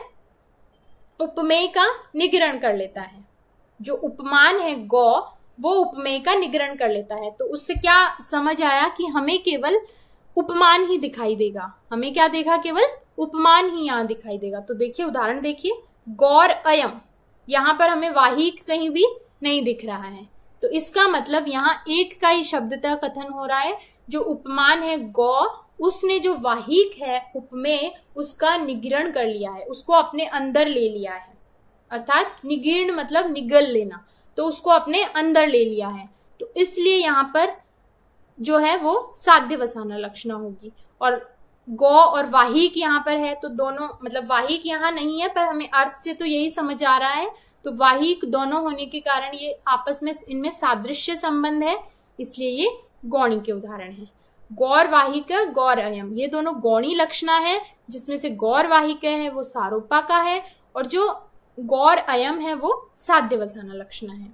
उपमेय का निग्रहण कर लेता है जो उपमान है गौ वो उपमेय का निग्रहण कर लेता है तो उससे क्या समझ आया कि हमें केवल उपमान ही दिखाई देगा हमें क्या देखा केवल उपमान ही यहां दिखाई देगा तो देखिए उदाहरण देखिए गौर अयम यहां पर हमें वाहिक कहीं भी नहीं दिख रहा है तो इसका मतलब यहाँ एक का ही शब्दतः कथन हो रहा है जो उपमान है गौ उसने जो वाहिक है उपमेय उसका निगरण कर लिया है उसको अपने अंदर ले लिया है अर्थात निगीर्ण मतलब निगल लेना तो उसको अपने अंदर ले लिया है तो इसलिए यहाँ पर जो है वो साध्य वसाना लक्षणा होगी और गौ और वाहिक यहाँ पर है तो दोनों मतलब वाहिक यहाँ नहीं है पर हमें अर्थ से तो यही समझ आ रहा है तो वाहिक दोनों होने के कारण ये आपस में इनमें सादृश्य संबंध है इसलिए ये गौणी के उदाहरण है गौर वाहिक गौर अयम ये दोनों गौणी लक्षणा है जिसमें से गौर वाहिक है वो सारोपा का है और जो गौर अयम है वो साध्य वसाना लक्षणा है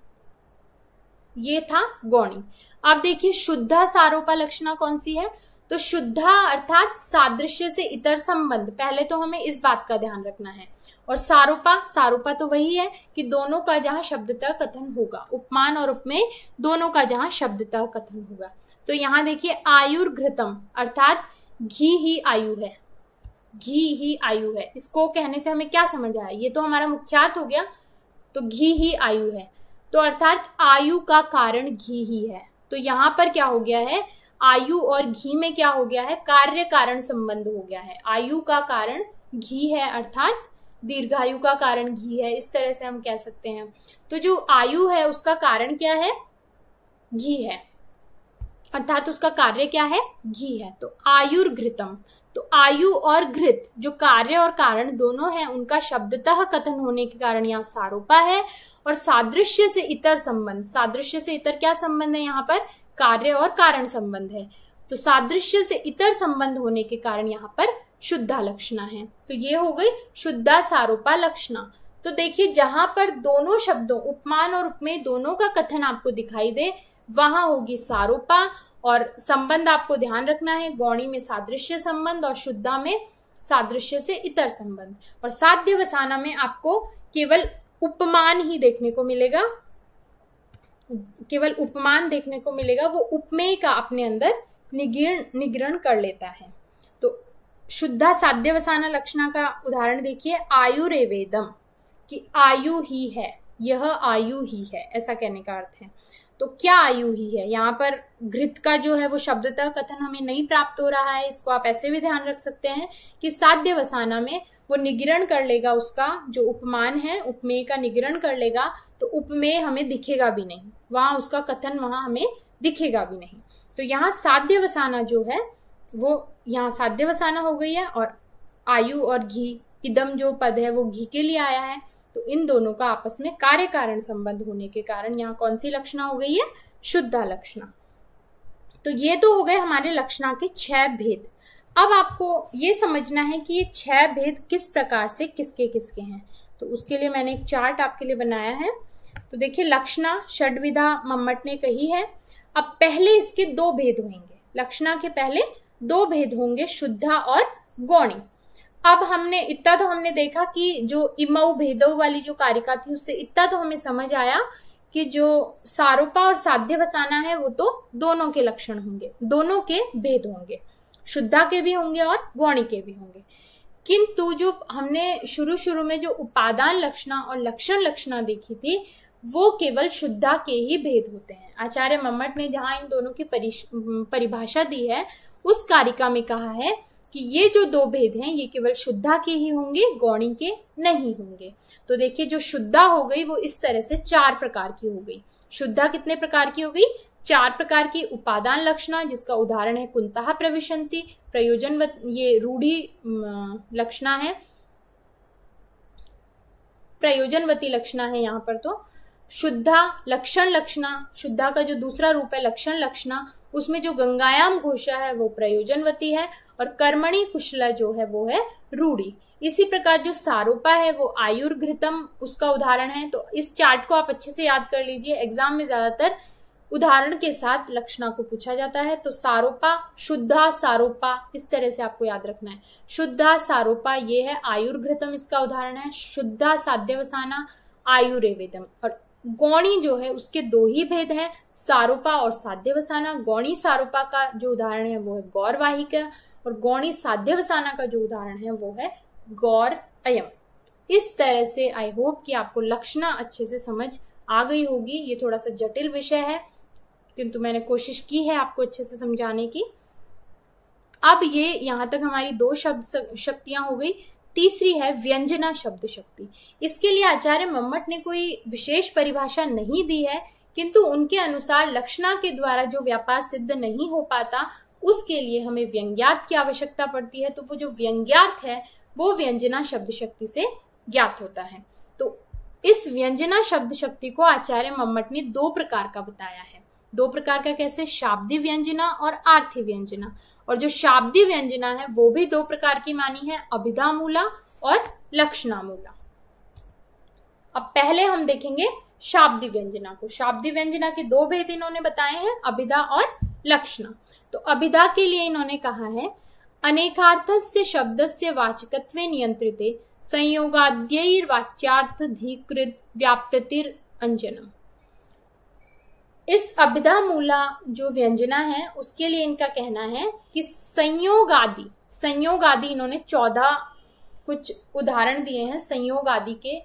ये था गौणी आप देखिए शुद्धा सारोपा लक्षणा कौन सी है तो शुद्धा अर्थात सादृश्य से इतर संबंध पहले तो हमें इस बात का ध्यान रखना है और सारूपा सारूपा तो वही है कि दोनों का जहां शब्दतः कथन होगा उपमान और उपमेय दोनों का जहां शब्दतः कथन होगा तो यहाँ देखिए आयुर्घृतम अर्थात घी ही आयु है घी ही आयु है इसको कहने से हमें क्या समझ आया ये तो हमारा मुख्यार्थ हो गया तो घी ही आयु है तो अर्थात आयु का कारण घी ही है तो यहाँ पर क्या हो गया है आयु और घी में क्या हो गया है कार्य कारण संबंध हो गया है आयु का कारण घी है अर्थात दीर्घायु का कारण घी है इस तरह से हम कह सकते हैं तो जो आयु है उसका कारण क्या है घी है अर्थात उसका कार्य क्या है घी है तो आयुर्घृतम तो आयु और घृत जो कार्य और कारण दोनों है उनका शब्दतः कथन होने के कारण यहाँ सारोपा है और सादृश्य से इतर संबंध सादृश्य से इतर क्या संबंध है यहाँ पर कार्य और कारण संबंध है तो सादृश्य से इतर संबंध होने के कारण यहाँ पर शुद्धा लक्षणा है तो ये हो गई शुद्धा सारूपा लक्षणा तो देखिए जहां पर दोनों शब्दों उपमान और उपमेय दोनों का कथन आपको दिखाई दे वहां होगी सारूपा और संबंध आपको ध्यान रखना है गौणी में सादृश्य संबंध और शुद्धा में सादृश्य से इतर संबंध और साध्य वसाना में आपको केवल उपमान ही देखने को मिलेगा केवल उपमान देखने को मिलेगा वो उपमेय का अपने अंदर निगीर्ण निग्रहण कर लेता है तो शुद्धा साध्यवसाना लक्षणा का उदाहरण देखिए आयुर्वेदम कि आयु ही है यह आयु ही है ऐसा कहने का अर्थ है तो क्या आयु ही है यहाँ पर घृत का जो है वो शब्दतः कथन हमें नहीं प्राप्त हो रहा है इसको आप ऐसे भी ध्यान रख सकते हैं कि साध्य वसाना में वो निगरण कर लेगा उसका जो उपमान है उपमेय का निगरण कर लेगा तो उपमेय हमें दिखेगा भी नहीं वहां उसका कथन वहां हमें दिखेगा भी नहीं तो यहाँ साध्य वसाना जो है वो यहाँ साध्य वसाना हो गई है और आयु और घी इदम जो पद है वो घी के लिए आया है तो इन दोनों का आपस में कार्य कारण संबंध होने के कारण यहाँ कौन सी लक्षणा हो गई है शुद्धा लक्षणा तो ये तो हो गए हमारे लक्षणा के छह भेद अब आपको ये समझना है कि ये छह भेद किस प्रकार से किसके किसके हैं तो उसके लिए मैंने एक चार्ट आपके लिए बनाया है तो देखिए लक्षणा षडविधा मम्मट ने कही है अब पहले इसके दो भेद होंगे लक्षणा के पहले दो भेद होंगे शुद्धा और गौणी अब हमने इतना तो हमने देखा कि जो इमऊ भेदव वाली जो कारिका थी उससे इतना तो हमें समझ आया कि जो सारोपा और साध्य बसाना है वो तो दोनों के लक्षण होंगे दोनों के भेद होंगे शुद्धा के भी होंगे और गौणी के भी होंगे किंतु जो हमने शुरू शुरू में जो उपादान लक्षणा और लक्षण लक्षणा देखी थी वो केवल शुद्धा के ही भेद होते हैं आचार्य मम्मट ने जहाँ इन दोनों की परिभाषा दी है उस कारिका में कहा है कि ये जो दो भेद हैं ये केवल शुद्धा के ही होंगे गौणी के नहीं होंगे तो देखिए जो शुद्धा हो गई वो इस तरह से चार प्रकार की हो गई शुद्धा कितने प्रकार की हो गई चार प्रकार की उपादान लक्षणा जिसका उदाहरण है कुंता प्रविशंति प्रयोजन ये रूढ़ी लक्षणा है प्रयोजनवती लक्षणा है यहाँ पर तो शुद्धा लक्षण लक्षणा शुद्धा का जो दूसरा रूप है लक्षण लक्षणा उसमें जो गंगायाम घोषा है वो प्रयोजनवती है और कर्मणी कुशला जो है वो है रूढ़ी इसी प्रकार जो सारूपा है वो आयुर्घृतम उसका उदाहरण है तो इस चार्ट को आप अच्छे से याद कर लीजिए एग्जाम में ज्यादातर उदाहरण के साथ लक्षणा को पूछा जाता है तो सारोपा शुद्धा सारोपा इस तरह से आपको याद रखना है शुद्धा सारोपा ये है आयुर्घ्रतम इसका उदाहरण है शुद्धा साध्यवसाना आयुर्वेदम और गौणी जो है उसके दो ही भेद हैं सारोपा और साध्यवसाना गौणी सारोपा का जो उदाहरण है वो है गौरवाहिक और गौणी साध्यवसाना का जो उदाहरण है वो है गौर अयम इस तरह से आई होप कि आपको लक्षणा अच्छे से समझ आ गई होगी ये थोड़ा सा जटिल विषय है किंतु मैंने कोशिश की है आपको अच्छे से समझाने की अब ये यहां तक हमारी दो शब्द शक्तियां हो गई तीसरी है व्यंजना शब्द शक्ति इसके लिए आचार्य मम्मट ने कोई विशेष परिभाषा नहीं दी है किंतु उनके अनुसार लक्षणा के द्वारा जो व्यापार सिद्ध नहीं हो पाता उसके लिए हमें व्यंग्यार्थ की आवश्यकता पड़ती है तो वो जो व्यंग्यार्थ है वो व्यंजना शब्द शक्ति से ज्ञात होता है तो इस व्यंजना शब्द शक्ति को आचार्य मम्मट ने दो प्रकार का बताया है दो प्रकार का कैसे शाब्दी व्यंजना और आर्थी व्यंजना और जो शाब्दी व्यंजना है वो भी दो प्रकार की मानी है अभिधामूला और लक्षणामूला अब पहले हम देखेंगे शाब्दी व्यंजना को शाब्दी व्यंजना के दो भेद इन्होंने बताए हैं अभिधा और लक्षणा तो अभिधा के लिए इन्होंने कहा है अनेकार्थ से वाचकत्व नियंत्रित नियंत्रिते संयोगाद्यैर्वाच्यार्थ धीकृत अंजनम इस अभिधा मूला जो व्यंजना है उसके लिए इनका कहना है कि संयोग आदि संयोग आदि इन्होंने चौदह कुछ उदाहरण दिए हैं संयोग आदि के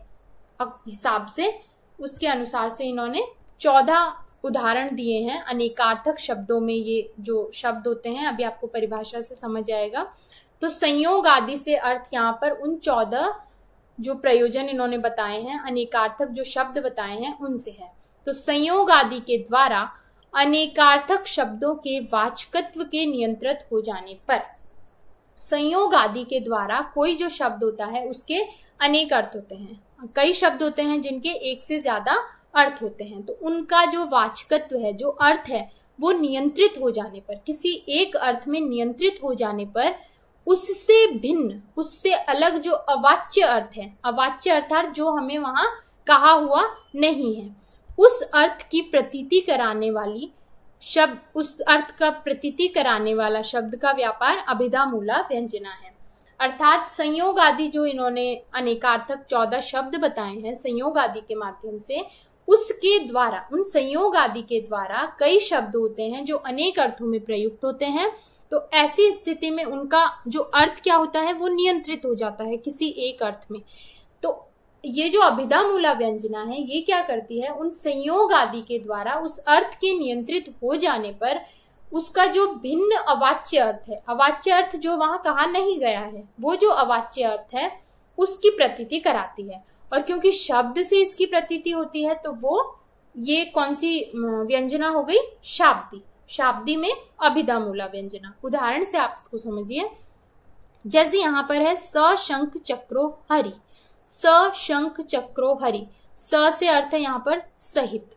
हिसाब से उसके अनुसार से इन्होंने चौदह उदाहरण दिए हैं अनेकार्थक शब्दों में ये जो शब्द होते हैं अभी आपको परिभाषा से समझ आएगा तो संयोग आदि से अर्थ यहाँ पर उन चौदह जो प्रयोजन इन्होंने बताए हैं अनेकार्थक जो शब्द बताए हैं उनसे है तो संयोग आदि के द्वारा अनेकार्थक शब्दों के वाचकत्व के नियंत्रित हो जाने पर संयोग आदि के द्वारा कोई जो शब्द होता है उसके अनेक अर्थ होते हैं कई शब्द होते हैं जिनके एक से ज्यादा अर्थ होते हैं तो उनका जो वाचकत्व है जो अर्थ है वो नियंत्रित हो जाने पर किसी एक अर्थ में नियंत्रित हो जाने पर उससे भिन्न उससे अलग जो अवाच्य अर्थ है अवाच्य अर्थात जो हमें वहां कहा हुआ नहीं है उस अर्थ की प्रतीति कराने वाली शब्द उस अर्थ का प्रतीति कराने वाला शब्द का व्यापार अभिधा मूला व्यंजना है अर्थात संयोग आदि जो इन्होंने अनेकार्थक चौदह शब्द बताए हैं संयोग आदि के माध्यम से उसके द्वारा उन संयोग आदि के द्वारा कई शब्द होते हैं जो अनेक अर्थों में प्रयुक्त होते हैं तो ऐसी स्थिति में उनका जो अर्थ क्या होता है वो नियंत्रित हो जाता है किसी एक अर्थ में तो ये जो अभिधा मूला व्यंजना है ये क्या करती है उन संयोग आदि के द्वारा उस अर्थ के नियंत्रित हो जाने पर उसका जो भिन्न अवाच्य अर्थ है अवाच्य अर्थ जो वहां कहा नहीं गया है वो जो अवाच्य अर्थ है उसकी प्रतीति कराती है और क्योंकि शब्द से इसकी प्रतीति होती है तो वो ये कौन सी व्यंजना हो गई शाब्दी शाब्दी में अभिधा मूला व्यंजना उदाहरण से आप इसको समझिए जैसे यहां पर है सशंख चक्रो हरी स शंख चक्रो हरि स से अर्थ है यहाँ पर सहित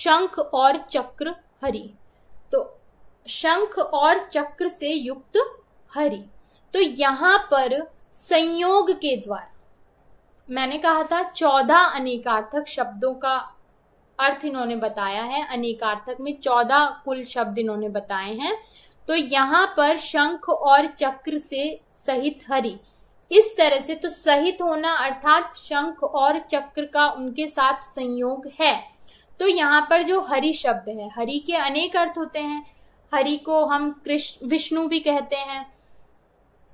शंख और चक्र हरि तो शंख और चक्र से युक्त हरि तो यहाँ पर संयोग के द्वारा मैंने कहा था चौदह अनेकार्थक शब्दों का अर्थ इन्होंने बताया है अनेकार्थक में चौदह कुल शब्द इन्होंने बताए हैं तो यहाँ पर शंख और चक्र से सहित हरि इस तरह से तो सहित होना अर्थात शंख और चक्र का उनके साथ संयोग है तो यहाँ पर जो हरि शब्द है हरि के अनेक अर्थ होते हैं हरि को हम कृष्ण विष्णु भी कहते हैं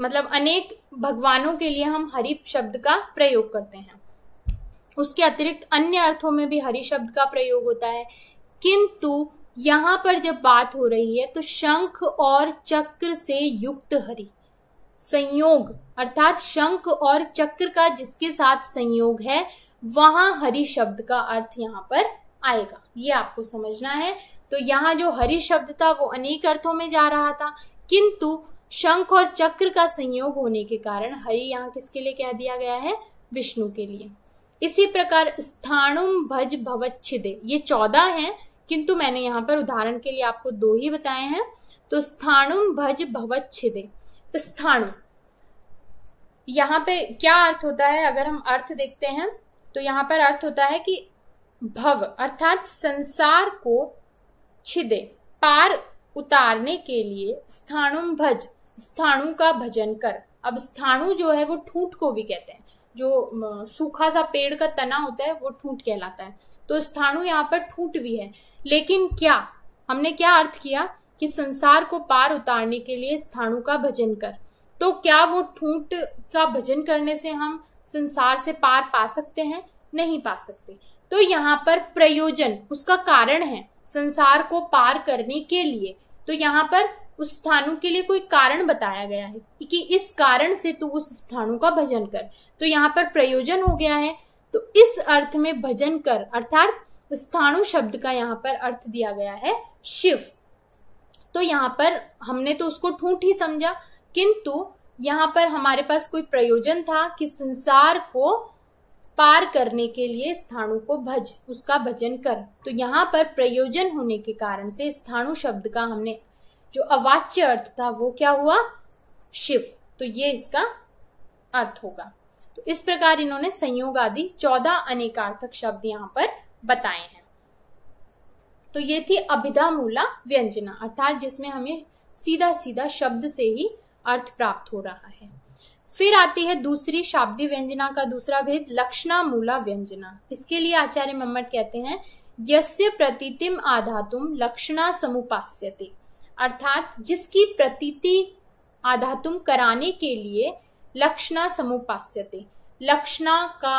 मतलब अनेक भगवानों के लिए हम हरि शब्द का प्रयोग करते हैं उसके अतिरिक्त अन्य अर्थों में भी हरि शब्द का प्रयोग होता है किंतु यहाँ पर जब बात हो रही है तो शंख और चक्र से युक्त हरि संयोग अर्थात शंख और चक्र का जिसके साथ संयोग है वहां हरि शब्द का अर्थ यहाँ पर आएगा ये आपको समझना है तो यहाँ जो हरि शब्द था वो अनेक अर्थों में जा रहा था किंतु शंख और चक्र का संयोग होने के कारण हरि यहाँ किसके लिए कह दिया गया है विष्णु के लिए इसी प्रकार स्थानुम भज भवच्छिदे ये चौदह हैं किंतु मैंने यहाँ पर उदाहरण के लिए आपको दो ही बताए हैं तो स्थानुम भज भवच्छिदे स्थाणु यहाँ पे क्या अर्थ होता है अगर हम अर्थ देखते हैं तो यहाँ पर अर्थ होता है कि भव अर्थात संसार को छिदे पार उतारने के लिए स्थाणु भज स्थाणु का भजन कर अब स्थाणु जो है वो ठूंठ को भी कहते हैं जो सूखा सा पेड़ का तना होता है वो ठूंठ कहलाता है तो स्थाणु यहाँ पर ठूंठ भी है लेकिन क्या हमने क्या अर्थ किया कि संसार को पार उतारने के लिए स्थानों का भजन कर तो क्या वो ठूंठ का भजन करने से हम संसार से पार पा सकते हैं नहीं पा सकते तो यहाँ पर प्रयोजन उसका कारण है संसार को पार करने के लिए तो यहाँ पर उस स्थानों के लिए कोई कारण बताया गया है कि इस कारण से तू उस स्थानों का भजन कर तो यहाँ पर प्रयोजन हो गया है तो इस अर्थ में भजन कर अर्थात स्थानु शब्द का यहाँ पर अर्थ दिया गया है शिव तो यहाँ पर हमने तो उसको ठूठ ही समझा किंतु यहाँ पर हमारे पास कोई प्रयोजन था कि संसार को पार करने के लिए स्थाणु को भज उसका भजन कर तो यहाँ पर प्रयोजन होने के कारण से स्थाणु शब्द का हमने जो अवाच्य अर्थ था वो क्या हुआ शिव तो ये इसका अर्थ होगा तो इस प्रकार इन्होंने संयोग आदि चौदह अनेकार्थक शब्द यहाँ पर बताए हैं तो ये थी अभिधा मूला व्यंजना अर्थात जिसमें हमें सीधा सीधा शब्द से ही अर्थ प्राप्त हो रहा है फिर आती है दूसरी शाब्दी व्यंजना का दूसरा भेद लक्षणा मूला व्यंजना इसके लिए आचार्य मम्मट कहते हैं यस्य प्रतीतिम आधातुम लक्षणा समुपास्यते अर्थात जिसकी प्रतीति आधातुम कराने के लिए लक्षणा समुपास्य लक्षणा का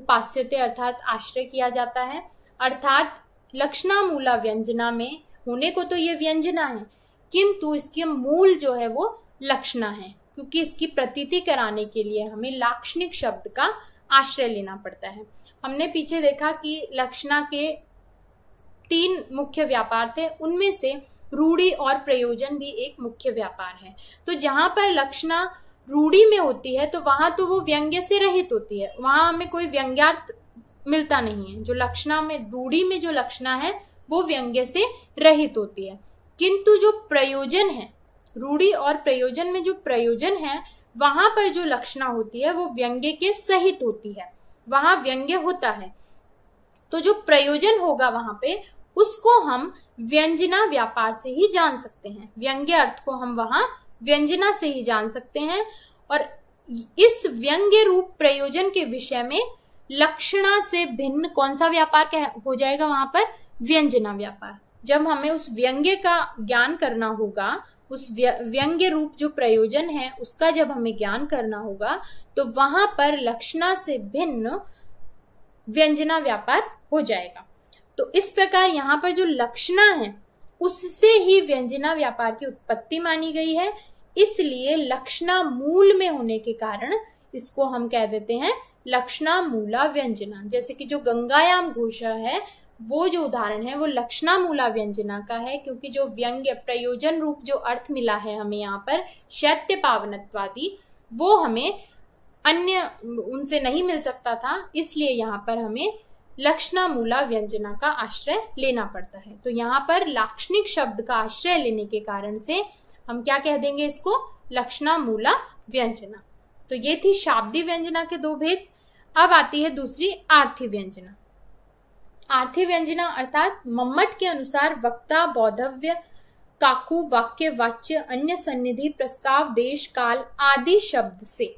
उपास्यते अर्थात आश्रय किया जाता है अर्थात लक्षणामूला व्यंजना में होने को तो ये व्यंजना है किंतु इसके मूल जो है वो लक्षणा है क्योंकि इसकी प्रतीति कराने के लिए हमें लाक्षणिक शब्द का आश्रय लेना पड़ता है हमने पीछे देखा कि लक्षणा के तीन मुख्य व्यापार थे उनमें से रूढ़ी और प्रयोजन भी एक मुख्य व्यापार है तो जहां पर लक्षणा रूढ़ी में होती है तो वहां तो वो व्यंग्य से रहित होती है वहां हमें कोई व्यंग्यार्थ मिलता नहीं है जो लक्षणा में रूढ़ी में जो लक्षणा है वो व्यंग्य से रहित होती है किंतु जो प्रयोजन है रूढ़ी और प्रयोजन में जो प्रयोजन है वहां पर जो लक्षणा होती है वो व्यंग्य के सहित होती है वहां व्यंग्य होता है तो जो प्रयोजन होगा वहां पे उसको हम व्यंजना व्यापार से ही जान सकते हैं व्यंग्य अर्थ को हम वहां व्यंजना से ही जान सकते हैं और इस व्यंग्य रूप प्रयोजन के विषय में लक्षणा से भिन्न कौन सा व्यापार कह हो जाएगा वहां पर व्यंजना व्यापार जब हमें उस व्यंग्य का ज्ञान करना होगा उस व्यंग्य रूप जो प्रयोजन है उसका जब हमें ज्ञान करना होगा तो वहां पर लक्षणा से भिन्न व्यंजना व्यापार हो जाएगा तो इस प्रकार यहाँ पर जो लक्षणा है उससे ही व्यंजना व्यापार की उत्पत्ति मानी गई है इसलिए लक्षणा मूल में होने के कारण इसको हम कह देते हैं लक्षणा मूला व्यंजना जैसे कि जो गंगायाम घोषा है वो जो उदाहरण है वो लक्षणा मूला व्यंजना का है क्योंकि जो व्यंग्य प्रयोजन रूप जो अर्थ मिला है हमें यहाँ पर शैत्य पावनत्वादी वो हमें अन्य उनसे नहीं मिल सकता था इसलिए यहाँ पर हमें लक्षणा मूला व्यंजना का आश्रय लेना पड़ता है तो यहाँ पर लाक्षणिक शब्द का आश्रय लेने के कारण से हम क्या कह देंगे इसको लक्षणा मूला व्यंजना तो ये थी शाब्दी व्यंजना के दो भेद अब आती है दूसरी आर्थी व्यंजना आर्थी व्यंजना अर्थात मम्मट के अनुसार वक्ता बौद्धव्य काकु वाक्य वाच्य अन्य सन्निधि प्रस्ताव देश काल आदि शब्द से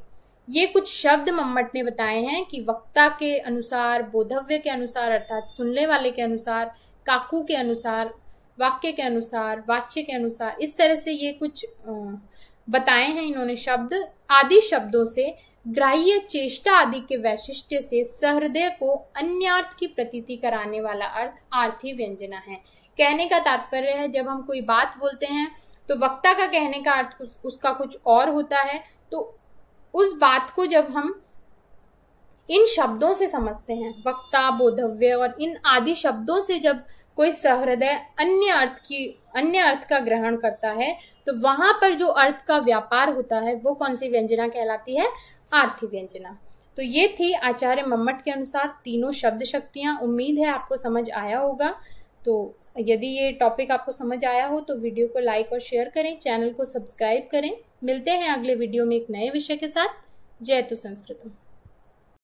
ये कुछ शब्द मम्मट ने बताए हैं कि वक्ता के अनुसार बोधव्य के अनुसार अर्थात सुनने वाले के अनुसार काकू के अनुसार वाक्य के अनुसार वाच्य के अनुसार इस तरह से ये कुछ बताए हैं इन्होंने शब्द आदि शब्दों से ग्राह्य चेष्टा आदि के वैशिष्ट्य से सहृदय को अन्यार्थ की प्रतीति कराने वाला अर्थ आर्थी व्यंजना है कहने का तात्पर्य है जब हम कोई बात बोलते हैं तो वक्ता का कहने का अर्थ उस, उसका कुछ और होता है तो उस बात को जब हम इन शब्दों से समझते हैं वक्ता बोधव्य और इन आदि शब्दों से जब कोई सहृदय अन्य अर्थ की अन्य अर्थ का ग्रहण करता है तो वहां पर जो अर्थ का व्यापार होता है वो कौन सी व्यंजना कहलाती है आर्थिक व्यंजना तो ये थी आचार्य मम्मट के अनुसार तीनों शब्द शक्तियाँ उम्मीद है आपको समझ आया होगा तो यदि ये टॉपिक आपको समझ आया हो तो वीडियो को लाइक और शेयर करें चैनल को सब्सक्राइब करें मिलते हैं अगले वीडियो में एक नए विषय के साथ जय तु संस्कृतम